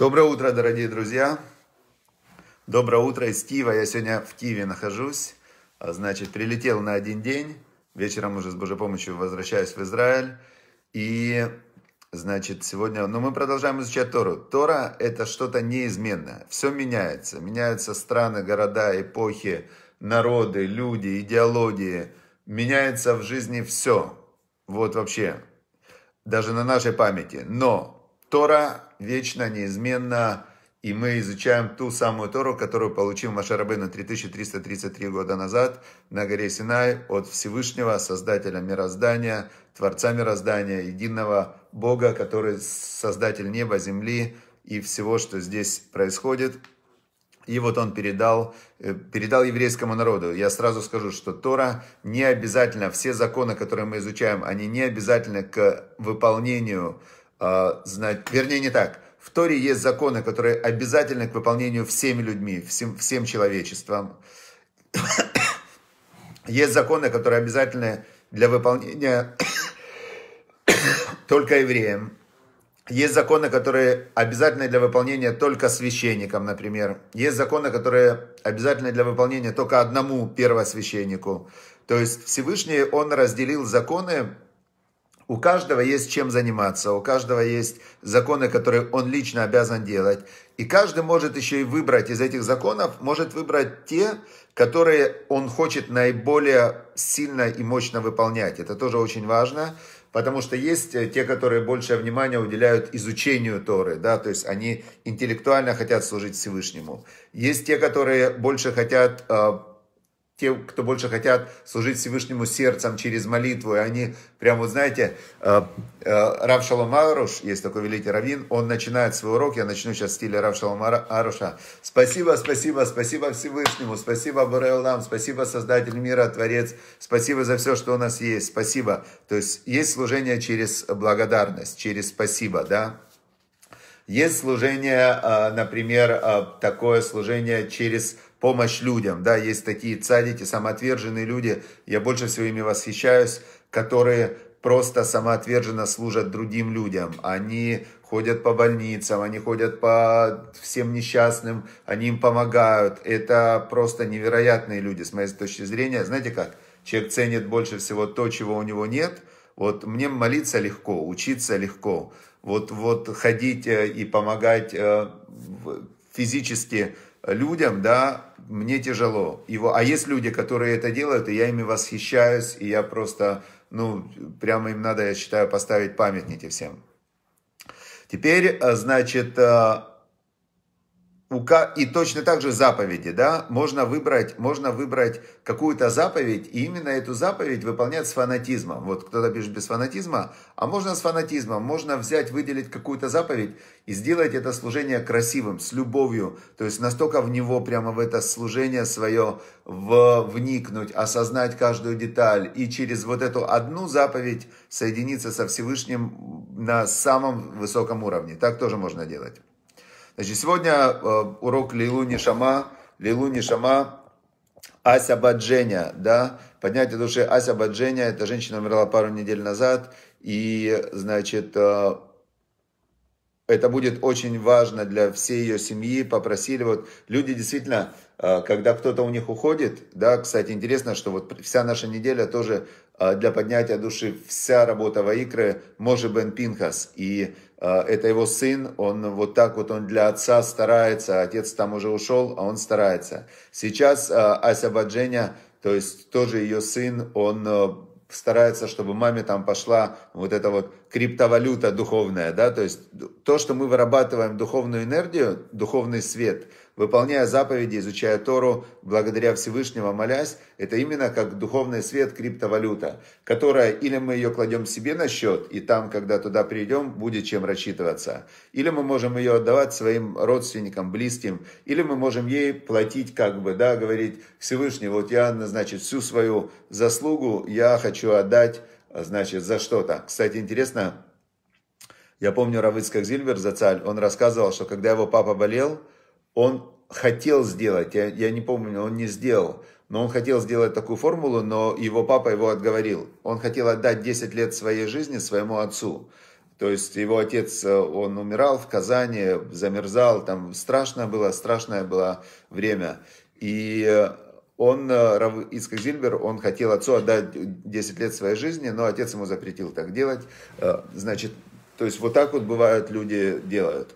Доброе утро, дорогие друзья. Доброе утро из Киева. Я сегодня в Киеве нахожусь. А, значит, прилетел на один день. Вечером уже с Божьей помощью возвращаюсь в Израиль. И, значит, сегодня... Но ну, мы продолжаем изучать Тору. Тора – это что-то неизменное. Все меняется. Меняются страны, города, эпохи, народы, люди, идеологии. Меняется в жизни все. Вот вообще. Даже на нашей памяти. Но Тора вечно, неизменно, и мы изучаем ту самую Тору, которую получил на 3333 года назад на горе Синай от Всевышнего, Создателя мироздания, Творца мироздания, единого Бога, который Создатель неба, земли и всего, что здесь происходит. И вот он передал, э, передал еврейскому народу. Я сразу скажу, что Тора не обязательно, все законы, которые мы изучаем, они не обязательно к выполнению а, Знать, вернее не так, в Торе есть законы, которые обязательны к выполнению всеми людьми, всем, всем человечеством. есть законы, которые обязательны для выполнения только евреям. Есть законы, которые обязательны для выполнения только священникам, например. Есть законы, которые обязательны для выполнения только одному первосвященнику. То есть Всевышний, он разделил законы у каждого есть чем заниматься, у каждого есть законы, которые он лично обязан делать. И каждый может еще и выбрать из этих законов, может выбрать те, которые он хочет наиболее сильно и мощно выполнять. Это тоже очень важно, потому что есть э, те, которые большее внимание уделяют изучению Торы, да, то есть они интеллектуально хотят служить Всевышнему. Есть те, которые больше хотят э, те, кто больше хотят служить Всевышнему сердцем через молитву, и они прям, вот знаете, э, э, Рав Шалом Аруш, есть такой великий раввин, он начинает свой урок, я начну сейчас в стиле Рав Шалом Аруша. Спасибо, спасибо, спасибо Всевышнему, спасибо Бореолам, спасибо Создатель мира, Творец, спасибо за все, что у нас есть, спасибо. То есть есть служение через благодарность, через спасибо, да? Есть служение, а, например, а, такое служение через помощь людям, да, есть такие цадики, самоотверженные люди, я больше всего ими восхищаюсь, которые просто самоотверженно служат другим людям. Они ходят по больницам, они ходят по всем несчастным, они им помогают. Это просто невероятные люди, с моей точки зрения. Знаете как? Человек ценит больше всего то, чего у него нет. Вот мне молиться легко, учиться легко вот, вот ходить э, и помогать э, физически людям, да, мне тяжело. Его, а есть люди, которые это делают, и я ими восхищаюсь, и я просто, ну, прямо им надо, я считаю, поставить памятники всем. Теперь, э, значит, и точно так же заповеди, да, можно выбрать, можно выбрать какую-то заповедь, и именно эту заповедь выполнять с фанатизмом. Вот кто-то пишет без фанатизма, а можно с фанатизмом, можно взять, выделить какую-то заповедь и сделать это служение красивым, с любовью, то есть настолько в него, прямо в это служение свое в, вникнуть, осознать каждую деталь, и через вот эту одну заповедь соединиться со Всевышним на самом высоком уровне. Так тоже можно делать. Значит, сегодня э, урок Лейлу Нишама, Лейлу Нишама, Ася Бадженя, да, поднятие души Ася Бадженя, эта женщина умерла пару недель назад, и, значит, э, это будет очень важно для всей ее семьи, попросили, вот люди действительно, а, когда кто-то у них уходит, да, кстати, интересно, что вот вся наша неделя тоже а, для поднятия души, вся работа Ваикры, Може Бен Пинхас, и а, это его сын, он вот так вот, он для отца старается, отец там уже ушел, а он старается. Сейчас Ася Бадженя, то есть тоже ее сын, он старается, чтобы маме там пошла вот эта вот криптовалюта духовная, да, то есть то, что мы вырабатываем духовную энергию, духовный свет – Выполняя заповеди, изучая Тору, благодаря Всевышнего молясь, это именно как духовный свет криптовалюта, которая или мы ее кладем себе на счет, и там, когда туда придем, будет чем рассчитываться, или мы можем ее отдавать своим родственникам, близким, или мы можем ей платить, как бы, да, говорить, Всевышний, вот я, значит, всю свою заслугу я хочу отдать, значит, за что-то. Кстати, интересно, я помню Равыцкак Зильбер, Зацаль, он рассказывал, что когда его папа болел, он хотел сделать, я, я не помню, он не сделал, но он хотел сделать такую формулу, но его папа его отговорил. Он хотел отдать 10 лет своей жизни своему отцу. То есть его отец, э, он умирал в Казани, замерзал, там страшно было, страшное было время. И э, он, э, Ицкак Зильбер, он хотел отцу отдать 10 лет своей жизни, но отец ему запретил так делать. Значит, то есть вот так вот бывают люди делают.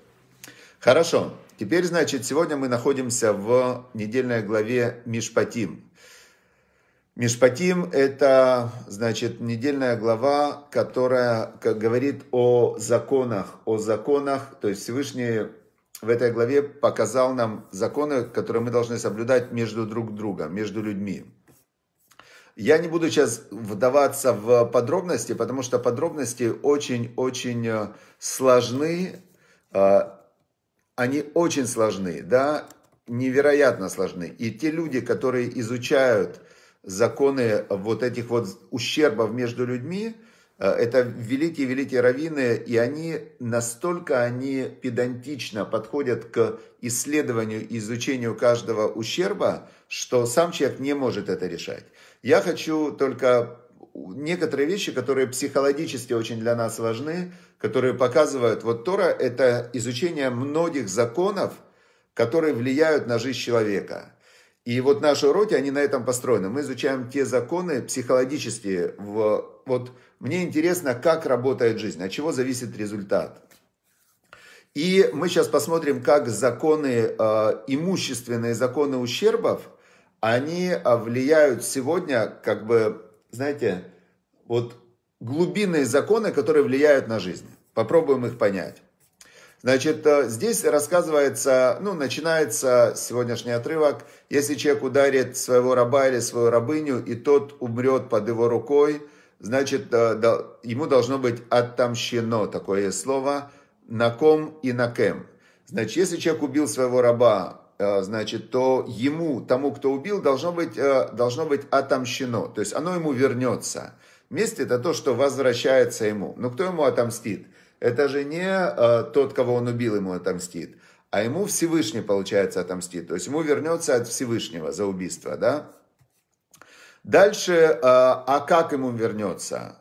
Хорошо. Теперь, значит, сегодня мы находимся в недельной главе Мишпатим. Мишпатим – это, значит, недельная глава, которая как говорит о законах, о законах, то есть Всевышний в этой главе показал нам законы, которые мы должны соблюдать между друг другом, между людьми. Я не буду сейчас вдаваться в подробности, потому что подробности очень-очень э, сложны, э, они очень сложны, да, невероятно сложны. И те люди, которые изучают законы вот этих вот ущербов между людьми, э, это великие-великие раввины, и они настолько они педантично подходят к исследованию и изучению каждого ущерба, что сам человек не может это решать. Я хочу только некоторые вещи, которые психологически очень для нас важны, которые показывают, вот Тора – это изучение многих законов, которые влияют на жизнь человека. И вот наши уроки, они на этом построены. Мы изучаем те законы психологические. В, вот мне интересно, как работает жизнь, от чего зависит результат. И мы сейчас посмотрим, как законы, э, имущественные законы ущербов, они э, влияют сегодня как бы знаете, вот глубинные законы, которые влияют на жизнь. Попробуем их понять. Значит, э, здесь рассказывается, ну, начинается сегодняшний отрывок. Если человек ударит своего раба или свою рабыню, и тот умрет под его рукой, значит, э, ему должно быть отомщено, такое слово, на ком и на кем. Значит, если человек убил своего раба Э, значит, то ему, тому, кто убил, должно быть, э, должно быть отомщено. То есть оно ему вернется. Месть это то, что возвращается ему. Но кто ему отомстит? Это же не э, тот, кого он убил, ему отомстит. А ему Всевышний, получается, отомстит. То есть ему вернется от Всевышнего за убийство, да? Дальше, а как ему вернется?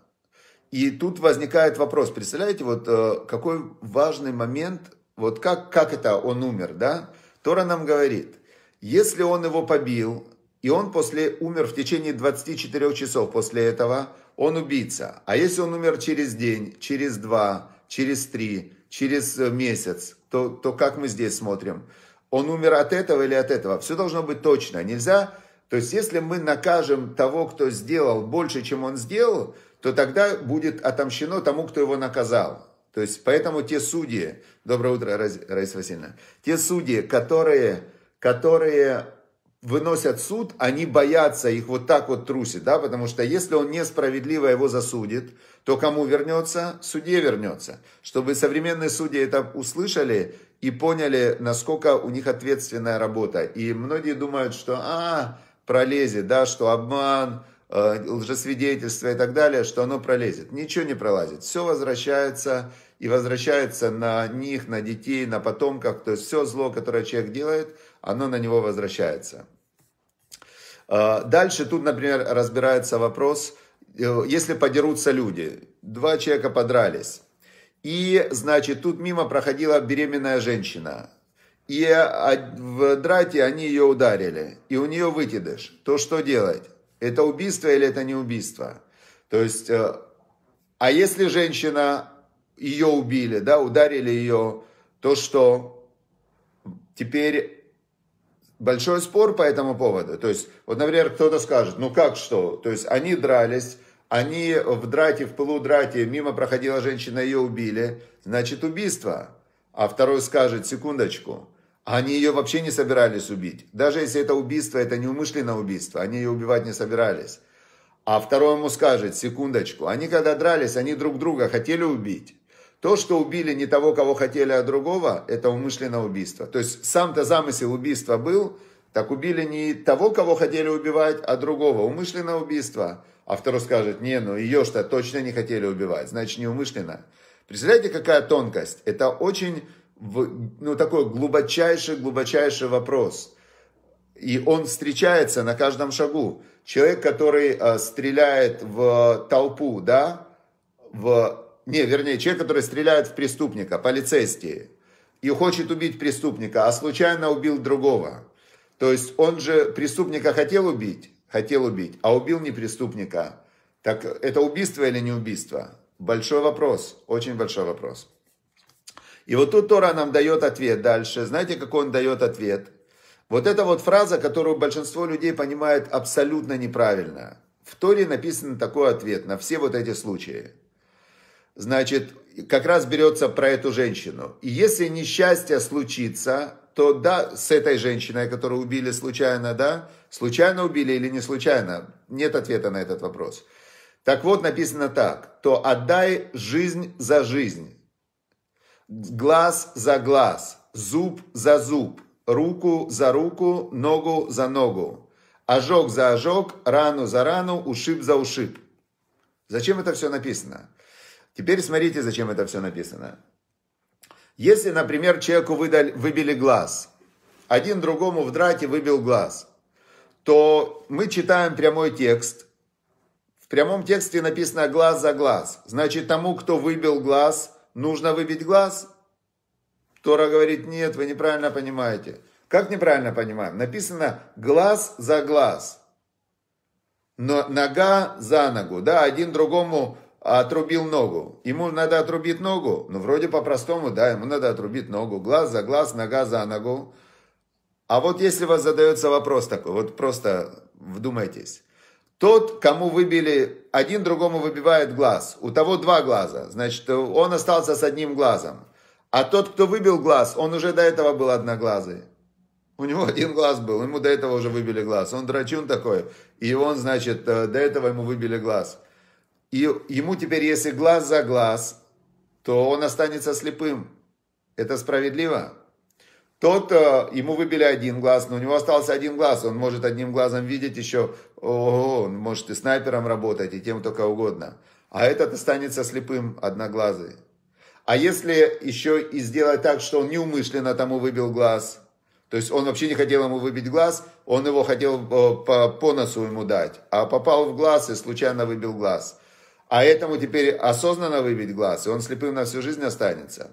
И тут возникает вопрос, представляете, вот какой важный момент, вот как, как это он умер, да? Тора нам говорит, если он его побил, и он после умер в течение 24 часов после этого, он убийца. А если он умер через день, через два, через три, через э, месяц, то, то как мы здесь смотрим? Он умер от этого или от этого? Все должно быть точно. Нельзя... То есть, если мы накажем того, кто сделал больше, чем он сделал, то тогда будет отомщено тому, кто его наказал. То есть, поэтому те судьи, доброе утро, Раиса Васильевна, те судьи, которые, которые выносят суд, они боятся их вот так вот трусить, да, потому что если он несправедливо его засудит, то кому вернется? Судье вернется. Чтобы современные судьи это услышали и поняли, насколько у них ответственная работа. И многие думают, что, а, пролезет, да, что обман, Э, лжесвидетельства и так далее, что оно пролезет. Ничего не пролазит. Все возвращается и возвращается на них, на детей, на потомков. То есть все зло, которое человек делает, оно на него возвращается. Э, дальше тут, например, разбирается вопрос, э, если подерутся люди, два человека подрались, и, значит, тут мимо проходила беременная женщина, и а, в драте они ее ударили, и у нее выкидыш, то что делать? это убийство или это не убийство. То есть, э, а если женщина, ее убили, да, ударили ее, то что? Теперь большой спор по этому поводу. То есть, вот, например, кто-то скажет, ну как что? То есть, они дрались, они в драте, в пылу драте, мимо проходила женщина, ее убили, значит убийство. А второй скажет, секундочку, они ее вообще не собирались убить. Даже если это убийство, это не умышленное убийство. Они ее убивать не собирались. А второй ему скажет, секундочку, они когда дрались, они друг друга хотели убить. То, что убили не того, кого хотели, а другого, это умышленное убийство. То есть сам-то замысел убийства был, так убили не того, кого хотели убивать, а другого. Умышленное убийство. А второй скажет, не, ну ее что точно не хотели убивать, значит не умышленно. Представляете, какая тонкость? Это очень ну, такой глубочайший-глубочайший вопрос. И он встречается на каждом шагу. Человек, который э, стреляет в толпу, да, в... Не, вернее, человек, который стреляет в преступника, полицейские и хочет убить преступника, а случайно убил другого. То есть он же преступника хотел убить, хотел убить, а убил не преступника. Так это убийство или не убийство? Большой вопрос, очень большой вопрос. И вот тут Тора нам дает ответ дальше. Знаете, какой он дает ответ? Вот эта вот фраза, которую большинство людей понимает абсолютно неправильно. В Торе написан такой ответ на все вот эти случаи. Значит, как раз берется про эту женщину. И если несчастье случится, то да, с этой женщиной, которую убили случайно, да, случайно убили или не случайно, нет ответа на этот вопрос. Так вот, написано так, то отдай жизнь за жизнь глаз за глаз, зуб за зуб, руку за руку, ногу за ногу, ожог за ожог, рану за рану, ушиб за ушиб. Зачем это все написано? Теперь смотрите, зачем это все написано. Если, например, человеку выдали, выбили глаз, один другому в драке выбил глаз, то мы читаем прямой текст. В прямом тексте написано «глаз за глаз». Значит, тому, кто выбил глаз, нужно выбить глаз? Тора говорит, нет, вы неправильно понимаете. Как неправильно понимаем? Написано глаз за глаз. Но нога за ногу. Да, один другому отрубил ногу. Ему надо отрубить ногу. Ну, вроде по-простому, да, ему надо отрубить ногу. Глаз за глаз, нога за ногу. А вот если у вас задается вопрос такой, вот просто вдумайтесь. Тот, кому выбили, один другому выбивает глаз, у того два глаза, значит, он остался с одним глазом. А тот, кто выбил глаз, он уже до этого был одноглазый. У него один глаз был, ему до этого уже выбили глаз. Он драчун такой, и он, значит, э, до этого ему выбили глаз. И ему теперь, если глаз за глаз, то он останется слепым. Это справедливо? Тот, э, ему выбили один глаз, но у него остался один глаз, он может одним глазом видеть еще, ого, он может и снайпером работать, и тем только угодно. А этот останется слепым, одноглазый. А если еще и сделать так, что он неумышленно тому выбил глаз, то есть он вообще не хотел ему выбить глаз, он его хотел э, по, по носу ему дать, а попал в глаз и случайно выбил глаз. А этому теперь осознанно выбить глаз, и он слепым на всю жизнь останется.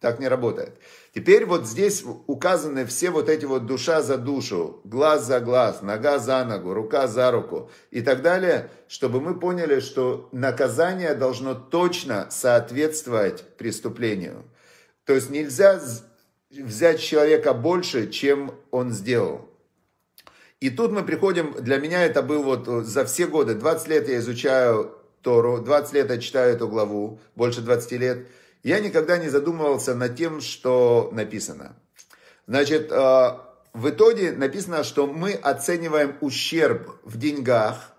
Так не работает. Теперь вот здесь указаны все вот эти вот душа за душу, глаз за глаз, нога за ногу, рука за руку и так далее, чтобы мы поняли, что наказание должно точно соответствовать преступлению. То есть нельзя взять человека больше, чем он сделал. И тут мы приходим, для меня это был вот э, за все годы, 20 лет я изучаю Тору, 20 лет я читаю эту главу, больше 20 лет – я никогда не задумывался над тем, что написано. Значит, э, в итоге написано, что мы оцениваем ущерб в деньгах.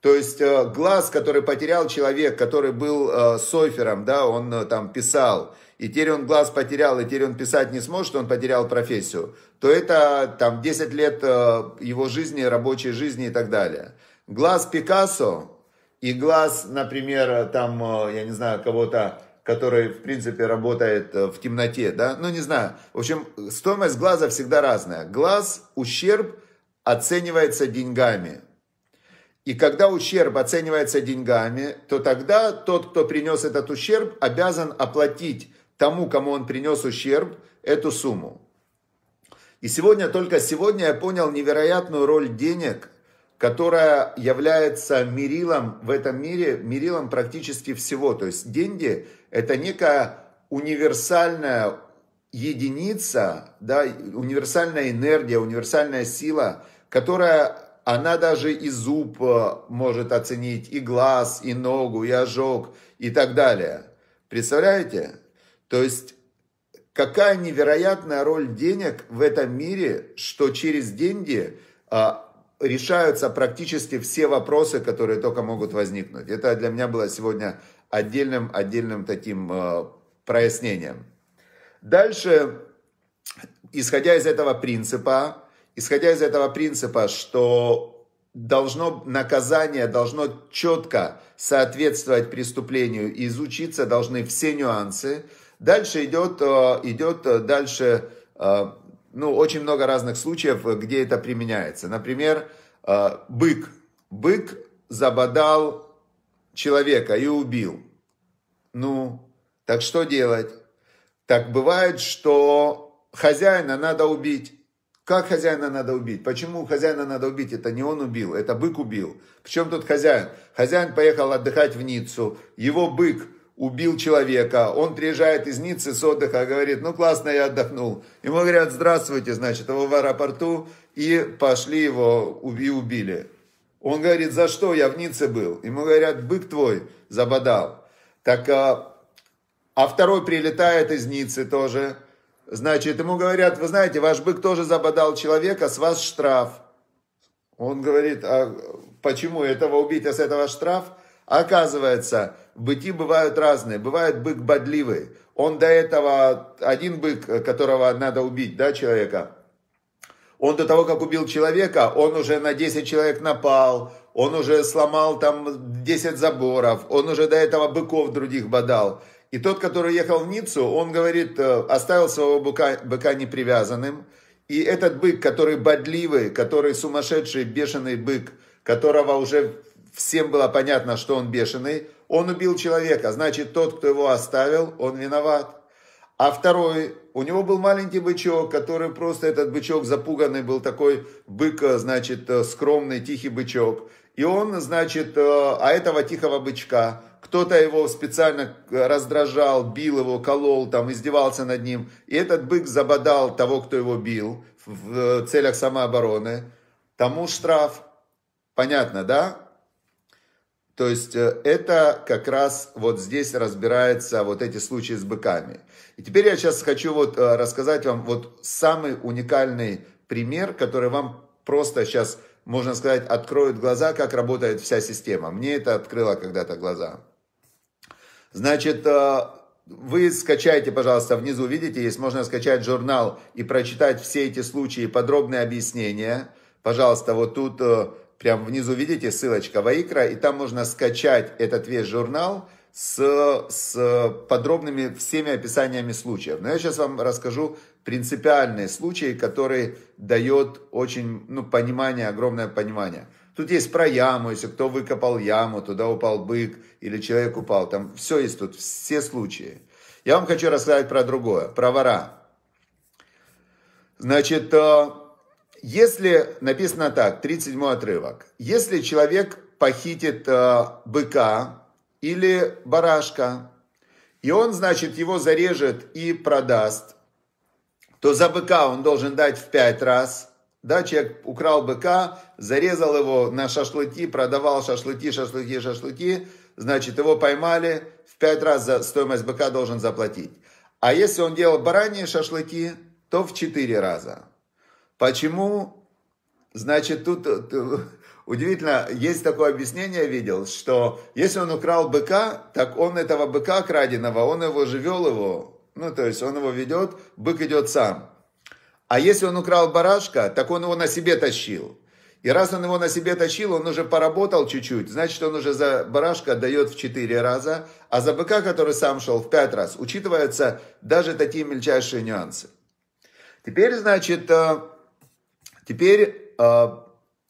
То есть э, глаз, который потерял человек, который был э, софером, да, он там писал, и теперь он глаз потерял, и теперь он писать не сможет, он потерял профессию, то это там 10 лет его жизни, рабочей жизни и так далее. Глаз Пикассо и глаз, например, там, я не знаю, кого-то, который, в принципе, работает э, в темноте, да, ну, не знаю. В общем, стоимость глаза всегда разная. Глаз, ущерб оценивается деньгами. И когда ущерб оценивается деньгами, то тогда тот, кто принес этот ущерб, обязан оплатить тому, кому он принес ущерб, эту сумму. И сегодня, только сегодня я понял невероятную роль денег которая является мерилом в этом мире, мерилом практически всего. То есть деньги – это некая универсальная единица, да, универсальная энергия, универсальная сила, которая она даже и зуб э, может оценить, и глаз, и ногу, и ожог, и так далее. Представляете? То есть какая невероятная роль денег в этом мире, что через деньги а, решаются практически все вопросы, которые только могут возникнуть. Это для меня было сегодня отдельным, отдельным таким э, прояснением. Дальше, исходя из этого принципа, исходя из этого принципа, что должно, наказание должно четко соответствовать преступлению и изучиться должны все нюансы, дальше идет, э, идет э, дальше э, ну, очень много разных случаев, э, где это применяется. Например, э, бык. Бык забодал человека и убил. Ну, так что делать? Так бывает, что хозяина надо убить. Как хозяина надо убить? Почему хозяина надо убить? Это не он убил, это бык убил. Причем тут хозяин? Хозяин поехал отдыхать в Ниццу. Его бык убил человека. Он приезжает из Ниццы с отдыха, говорит, ну классно, я отдохнул. Ему говорят, здравствуйте, значит, его в аэропорту, и пошли его и убили. Он говорит, за что я в Ницце был? Ему говорят, бык твой забодал. Так, а, а второй прилетает из Ниццы тоже. Значит, ему говорят, вы знаете, ваш бык тоже забодал человека, с вас штраф. Он говорит, а почему этого убить, а с этого штраф? Оказывается, Быки бывают разные. Бывает бык бодливый. Он до этого, один бык, э, которого надо убить, да, человека, он до того, как убил человека, он уже на 10 человек напал, он уже сломал там 10 заборов, он уже до этого быков других бодал. И тот, который ехал в Ниццу, он говорит, э, оставил своего быка, быка непривязанным. И этот бык, который бодливый, который сумасшедший, бешеный бык, которого уже всем было понятно, что он бешеный, он убил человека, значит, тот, кто его оставил, он виноват. А второй, у него был маленький бычок, который просто этот бычок запуганный был такой бык, значит, э, скромный, тихий бычок. И он, значит, э, а этого тихого бычка, кто-то его специально э, раздражал, бил его, колол, там, издевался над ним. И этот бык забодал того, кто его бил в целях самообороны. Тому штраф. Понятно, да? То есть э, это как раз вот здесь разбирается вот эти случаи с быками. И теперь я сейчас хочу вот э, рассказать вам вот самый уникальный пример, который вам просто сейчас, можно сказать, откроет глаза, как работает вся система. Мне это открыло когда-то глаза. Значит, э, вы скачайте, пожалуйста, внизу видите, есть можно скачать журнал и прочитать все эти случаи, подробные объяснения. Пожалуйста, вот тут Прям внизу видите ссылочка Ваикра, и там можно скачать этот весь журнал с, с подробными всеми описаниями случаев. Но я сейчас вам расскажу принципиальный случай, который дает очень, ну, понимание, огромное понимание. Тут есть про яму, если кто выкопал яму, туда упал бык или человек упал, там все есть тут, все случаи. Я вам хочу рассказать про другое, про вора. Значит, э, если написано так, 37 отрывок. Если человек похитит э, быка или барашка, и он, значит, его зарежет и продаст, то за быка он должен дать в пять раз. Да, человек украл быка, зарезал его на шашлыки, продавал шашлыки, шашлыки, шашлыки. Значит, его поймали, в пять раз за стоимость быка должен заплатить. А если он делал бараньи шашлыки, то в четыре раза. Почему? Значит, тут, тут э, э, удивительно, есть такое объяснение, видел, что если он украл быка, так он этого быка краденого, он его живел его, ну, то есть он его ведет, бык идет сам. А если он украл барашка, так он его на себе тащил. И раз он его на себе тащил, он уже поработал чуть-чуть, значит, он уже за барашка дает в 4 раза, а за быка, который сам шел, в 5 раз. Учитываются даже такие мельчайшие нюансы. Теперь, значит, э, Теперь э,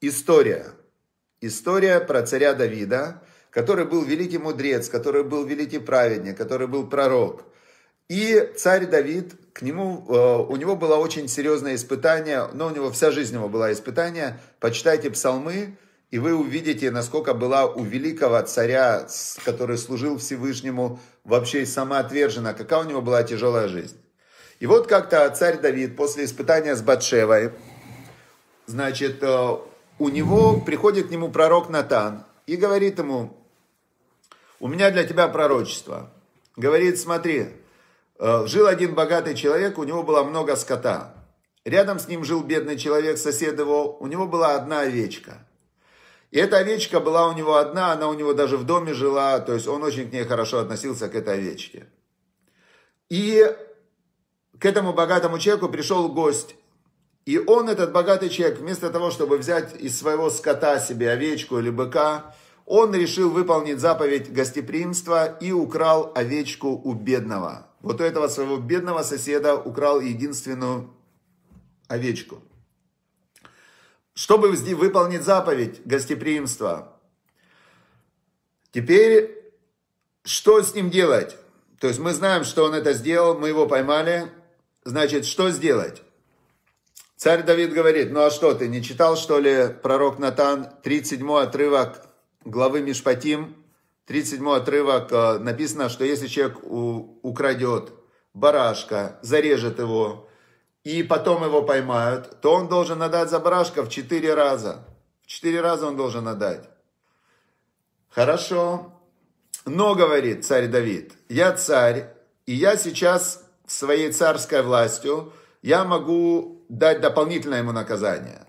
история. История про царя Давида, который был великий мудрец, который был великий праведник, который был пророк. И царь Давид, к нему, э, у него было очень серьезное испытание, но у него вся жизнь его была испытание. Почитайте псалмы, и вы увидите, насколько была у великого царя, который служил Всевышнему, вообще самоотвержена, какая у него была тяжелая жизнь. И вот как-то царь Давид после испытания с Батшевой, значит, э, у него приходит к нему пророк Натан и говорит ему, у меня для тебя пророчество. Говорит, смотри, э, жил один богатый человек, у него было много скота. Рядом с ним жил бедный человек, сосед его, у него была одна овечка. И эта овечка была у него одна, она у него даже в доме жила, то есть он очень к ней хорошо относился, к этой овечке. И к этому богатому человеку пришел гость и он, этот богатый человек, вместо того, чтобы взять из своего скота себе овечку или быка, он решил выполнить заповедь гостеприимства и украл овечку у бедного. Вот у этого своего бедного соседа украл единственную овечку. Чтобы выполнить заповедь гостеприимства, теперь что с ним делать? То есть мы знаем, что он это сделал, мы его поймали. Значит, что сделать? Царь Давид говорит, ну а что, ты не читал, что ли, пророк Натан, 37 отрывок главы Мишпатим, 37 отрывок, э, написано, что если человек украдет барашка, зарежет его, и потом его поймают, то он должен отдать за барашка в 4 раза. В 4 раза он должен отдать. Хорошо. Но, говорит царь Давид, я царь, и я сейчас своей царской властью – я могу дать дополнительное ему наказание.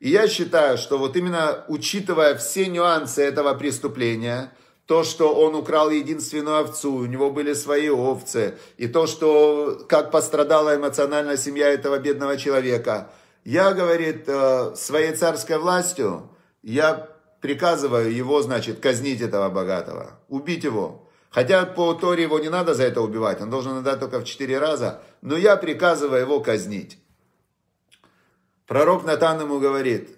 И я считаю, что вот именно учитывая все нюансы этого преступления, то, что он украл единственную овцу, у него были свои овцы, и то, что как пострадала эмоциональная семья этого бедного человека, я, говорит, э, своей царской властью, я приказываю его, значит, казнить этого богатого, убить его, Хотя по Торе его не надо за это убивать, он должен отдать только в четыре раза, но я приказываю его казнить. Пророк Натан ему говорит,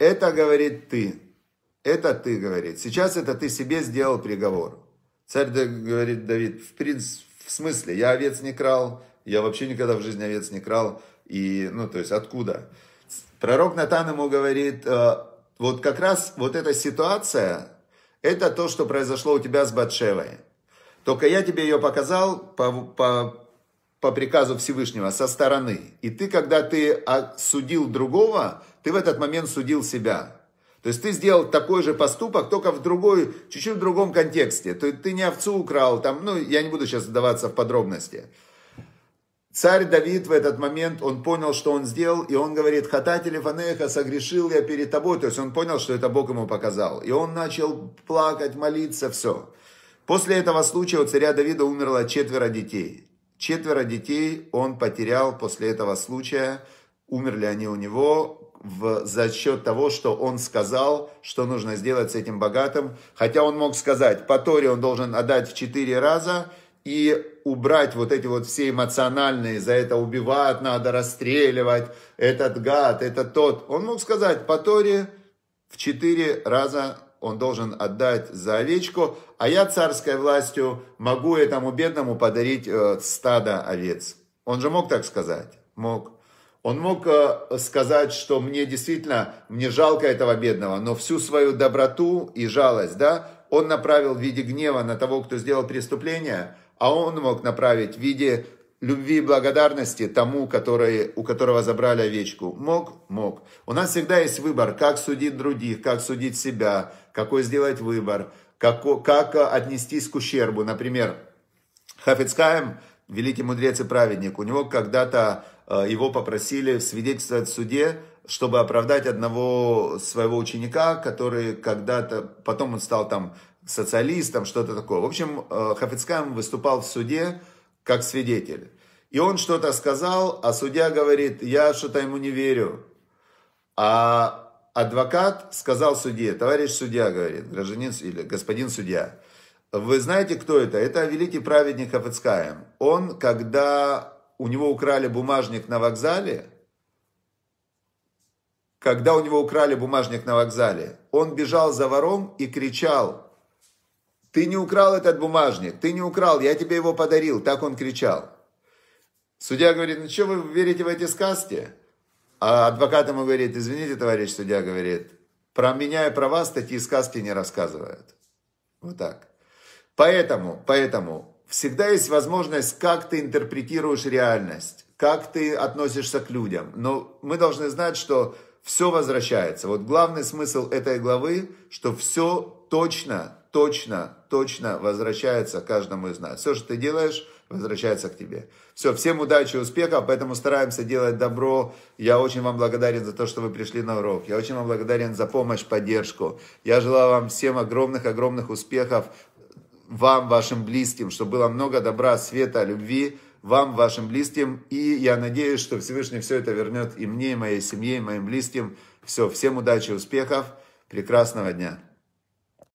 это говорит ты, это ты, говорит, сейчас это ты себе сделал приговор. Царь говорит, Давид, в принципе, в смысле, я овец не крал, я вообще никогда в жизни овец не крал, и, ну, то есть, откуда? Пророк Натан ему говорит, «Э, вот как раз вот эта ситуация, это то, что произошло у тебя с Батшевой. Только я тебе ее показал по, по, по приказу Всевышнего со стороны. И ты, когда ты судил другого, ты в этот момент судил себя. То есть ты сделал такой же поступок, только в другой, чуть-чуть в другом контексте. То есть ты не овцу украл, там, ну, я не буду сейчас вдаваться в подробности. Царь Давид в этот момент, он понял, что он сделал, и он говорит, «Хата телефонеха, согрешил я перед тобой». То есть он понял, что это Бог ему показал. И он начал плакать, молиться, все. После этого случая у царя Давида умерло четверо детей. Четверо детей он потерял после этого случая. Умерли они у него в, за счет того, что он сказал, что нужно сделать с этим богатым. Хотя он мог сказать, по Торе он должен отдать в четыре раза и убрать вот эти вот все эмоциональные, за это убивать надо, расстреливать, этот гад, это тот. Он мог сказать, по Торе в четыре раза он должен отдать за овечку, а я царской властью могу этому бедному подарить э, стадо овец. Он же мог так сказать? Мог. Он мог э, сказать, что мне действительно, мне жалко этого бедного, но всю свою доброту и жалость, да, он направил в виде гнева на того, кто сделал преступление, а он мог направить в виде любви и благодарности тому, который, у которого забрали овечку. Мог? Мог. У нас всегда есть выбор, как судить других, как судить себя, какой сделать выбор, как, как э, отнестись к ущербу. Например, Хафицкаем, великий мудрец и праведник, у него когда-то э, его попросили свидетельствовать в суде, чтобы оправдать одного своего ученика, который когда-то, потом он стал там социалистом, что-то такое. В общем, э, Хафицкаем выступал в суде как свидетель. И он что-то сказал, а судья говорит, я что-то ему не верю. А Адвокат сказал судье, товарищ судья, говорит, гражданин или господин судья, вы знаете, кто это? Это великий праведник Хафицкаем. Он, когда у него украли бумажник на вокзале, когда у него украли бумажник на вокзале, он бежал за вором и кричал, ты не украл этот бумажник, ты не украл, я тебе его подарил. Так он кричал. Судья говорит, ну что вы верите в эти сказки? А адвокат ему говорит, извините, товарищ судья, говорит, про меня и про вас такие сказки не рассказывают. Вот так. Поэтому, поэтому всегда есть возможность, как ты интерпретируешь реальность, как ты относишься к людям. Но мы должны знать, что все возвращается. Вот главный смысл этой главы, что все точно, точно, точно возвращается каждому из нас. Все, что ты делаешь, возвращается к тебе. Все, всем удачи, и успехов, поэтому стараемся делать добро. Я очень вам благодарен за то, что вы пришли на урок. Я очень вам благодарен за помощь, поддержку. Я желаю вам всем огромных-огромных успехов, вам, вашим близким, чтобы было много добра, света, любви, вам, вашим близким. И я надеюсь, что Всевышний все это вернет и мне, и моей семье, и моим близким. Все, всем удачи, и успехов, прекрасного дня.